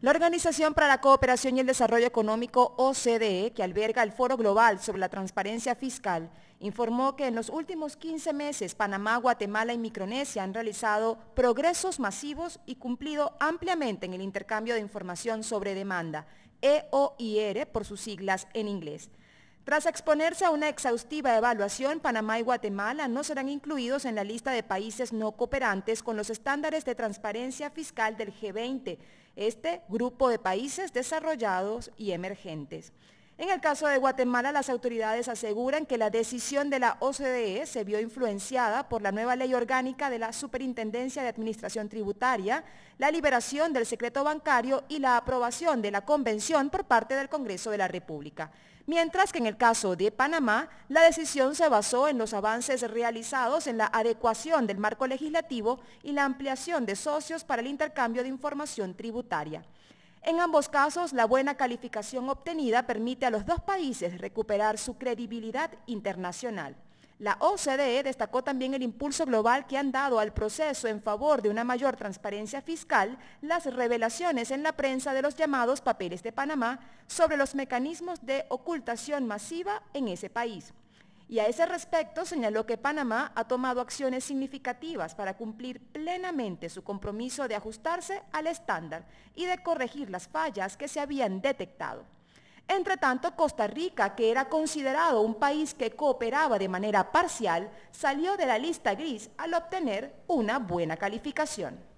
La Organización para la Cooperación y el Desarrollo Económico, OCDE, que alberga el Foro Global sobre la Transparencia Fiscal, informó que en los últimos 15 meses Panamá, Guatemala y Micronesia han realizado progresos masivos y cumplido ampliamente en el intercambio de información sobre demanda, EOIR por sus siglas en inglés. Tras exponerse a una exhaustiva evaluación, Panamá y Guatemala no serán incluidos en la lista de países no cooperantes con los estándares de transparencia fiscal del G20, este grupo de países desarrollados y emergentes. En el caso de Guatemala, las autoridades aseguran que la decisión de la OCDE se vio influenciada por la nueva ley orgánica de la Superintendencia de Administración Tributaria, la liberación del secreto bancario y la aprobación de la convención por parte del Congreso de la República. Mientras que en el caso de Panamá, la decisión se basó en los avances realizados en la adecuación del marco legislativo y la ampliación de socios para el intercambio de información tributaria. En ambos casos, la buena calificación obtenida permite a los dos países recuperar su credibilidad internacional. La OCDE destacó también el impulso global que han dado al proceso en favor de una mayor transparencia fiscal las revelaciones en la prensa de los llamados papeles de Panamá sobre los mecanismos de ocultación masiva en ese país. Y a ese respecto señaló que Panamá ha tomado acciones significativas para cumplir plenamente su compromiso de ajustarse al estándar y de corregir las fallas que se habían detectado. Entre tanto, Costa Rica, que era considerado un país que cooperaba de manera parcial, salió de la lista gris al obtener una buena calificación.